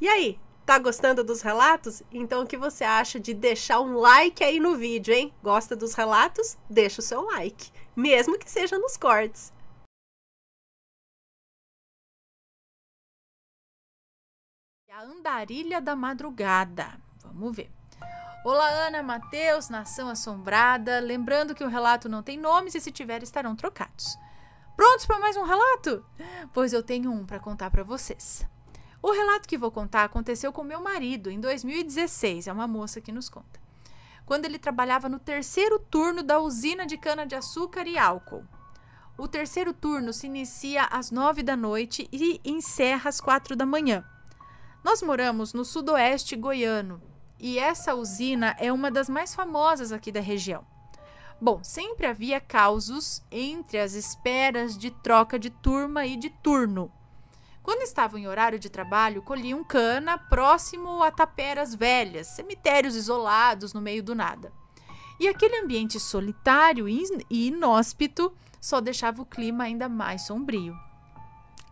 E aí, tá gostando dos relatos? Então o que você acha de deixar um like aí no vídeo, hein? Gosta dos relatos? Deixa o seu like, mesmo que seja nos cortes. A Andarilha da Madrugada. Vamos ver. Olá, Ana, Matheus, Nação Assombrada. Lembrando que o relato não tem nomes e se tiver estarão trocados. Prontos para mais um relato? Pois eu tenho um para contar para vocês. O relato que vou contar aconteceu com meu marido em 2016, é uma moça que nos conta. Quando ele trabalhava no terceiro turno da usina de cana-de-açúcar e álcool. O terceiro turno se inicia às nove da noite e encerra às quatro da manhã. Nós moramos no sudoeste goiano e essa usina é uma das mais famosas aqui da região. Bom, sempre havia causos entre as esperas de troca de turma e de turno. Quando estavam em horário de trabalho, colhiam cana próximo a taperas velhas, cemitérios isolados no meio do nada. E aquele ambiente solitário e inóspito só deixava o clima ainda mais sombrio.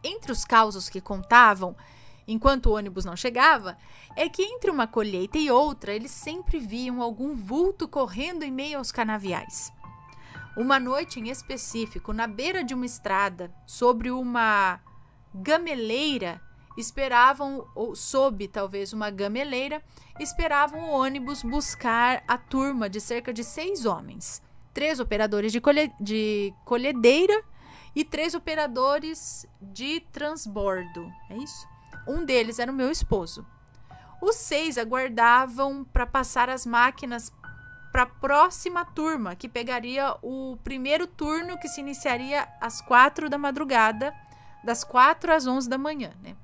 Entre os causos que contavam, enquanto o ônibus não chegava, é que entre uma colheita e outra eles sempre viam algum vulto correndo em meio aos canaviais. Uma noite em específico, na beira de uma estrada, sobre uma gameleira esperavam, ou sob talvez uma gameleira, esperavam o ônibus buscar a turma de cerca de seis homens: três operadores de, colhe de colhedeira e três operadores de transbordo. É isso? Um deles era o meu esposo. Os seis aguardavam para passar as máquinas para a próxima turma, que pegaria o primeiro turno que se iniciaria às quatro da madrugada das 4 às 11 da manhã, né?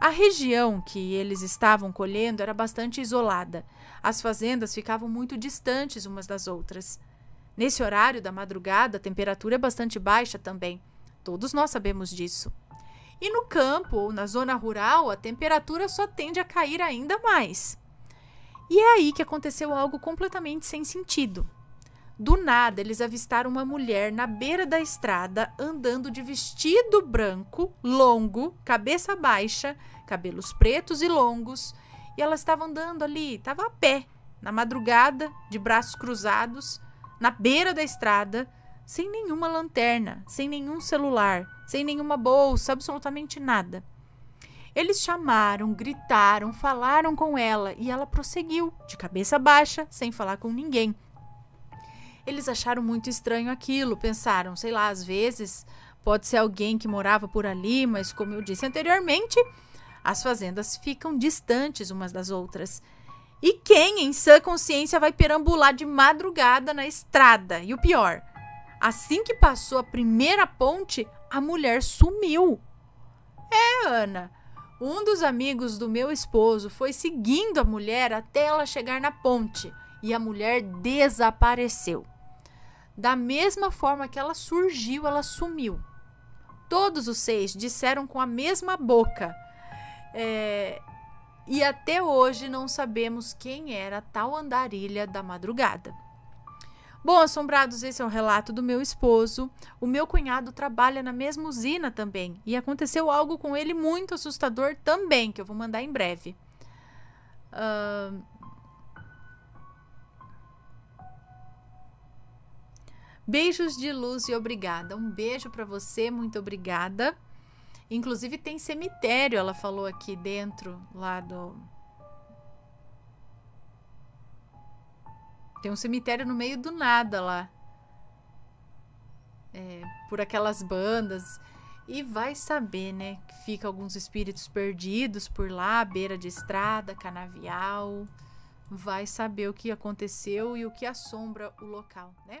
A região que eles estavam colhendo era bastante isolada. As fazendas ficavam muito distantes umas das outras. Nesse horário da madrugada, a temperatura é bastante baixa também. Todos nós sabemos disso. E no campo ou na zona rural, a temperatura só tende a cair ainda mais. E é aí que aconteceu algo completamente sem sentido. Do nada, eles avistaram uma mulher na beira da estrada andando de vestido branco, longo, cabeça baixa, cabelos pretos e longos. E ela estava andando ali, estava a pé, na madrugada, de braços cruzados, na beira da estrada, sem nenhuma lanterna, sem nenhum celular, sem nenhuma bolsa, absolutamente nada. Eles chamaram, gritaram, falaram com ela e ela prosseguiu, de cabeça baixa, sem falar com ninguém eles acharam muito estranho aquilo, pensaram, sei lá, às vezes pode ser alguém que morava por ali, mas como eu disse anteriormente, as fazendas ficam distantes umas das outras. E quem, em sã consciência, vai perambular de madrugada na estrada? E o pior, assim que passou a primeira ponte, a mulher sumiu. É, Ana. Um dos amigos do meu esposo foi seguindo a mulher até ela chegar na ponte e a mulher desapareceu. Da mesma forma que ela surgiu, ela sumiu. Todos os seis disseram com a mesma boca. É, e até hoje não sabemos quem era tal andarilha da madrugada. Bom, assombrados, esse é o relato do meu esposo. O meu cunhado trabalha na mesma usina também e aconteceu algo com ele muito assustador também, que eu vou mandar em breve. Uh, Beijos de luz e obrigada. Um beijo para você, muito obrigada. Inclusive tem cemitério, ela falou aqui dentro, lá do Tem um cemitério no meio do nada lá. É, por aquelas bandas. E vai saber, né? Que fica alguns espíritos perdidos por lá, beira de estrada, canavial. Vai saber o que aconteceu e o que assombra o local, né?